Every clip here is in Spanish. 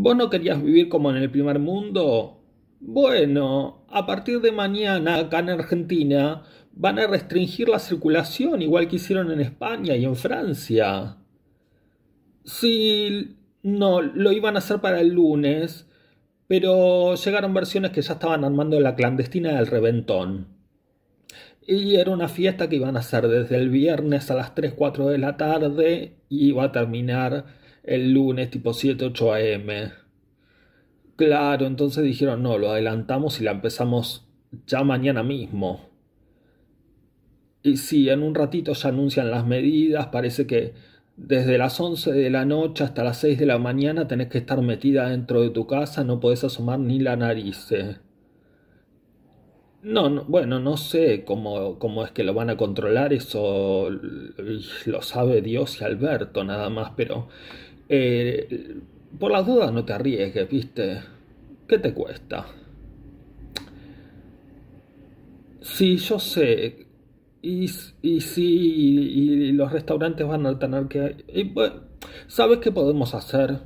¿Vos no querías vivir como en el primer mundo? Bueno, a partir de mañana acá en Argentina van a restringir la circulación igual que hicieron en España y en Francia. Sí, no, lo iban a hacer para el lunes, pero llegaron versiones que ya estaban armando la clandestina del reventón. Y era una fiesta que iban a hacer desde el viernes a las 3, 4 de la tarde y iba a terminar el lunes tipo 7, 8 a.m. Claro, entonces dijeron, no, lo adelantamos y la empezamos ya mañana mismo. Y sí, en un ratito ya anuncian las medidas, parece que desde las 11 de la noche hasta las 6 de la mañana tenés que estar metida dentro de tu casa, no podés asomar ni la nariz. No, no bueno, no sé cómo, cómo, es que lo van a controlar, eso lo sabe Dios y Alberto nada más, pero eh, por las dudas no te arriesgues, ¿viste? ¿Qué te cuesta? Sí, yo sé. Y, y sí, y, los restaurantes van a tener que... Y, ¿Sabes qué podemos hacer?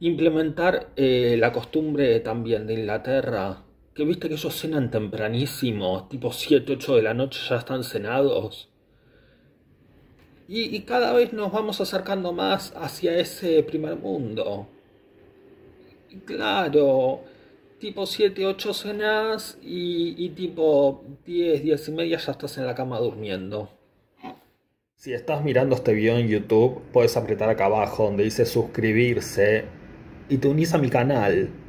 Implementar eh, la costumbre también de Inglaterra, que viste que ellos cenan tempranísimo, tipo 7, 8 de la noche ya están cenados. Y, cada vez nos vamos acercando más hacia ese primer mundo. Claro, tipo 7, 8 cenas y, y tipo 10, 10 y media ya estás en la cama durmiendo. Si estás mirando este video en YouTube, puedes apretar acá abajo donde dice suscribirse y te unís a mi canal.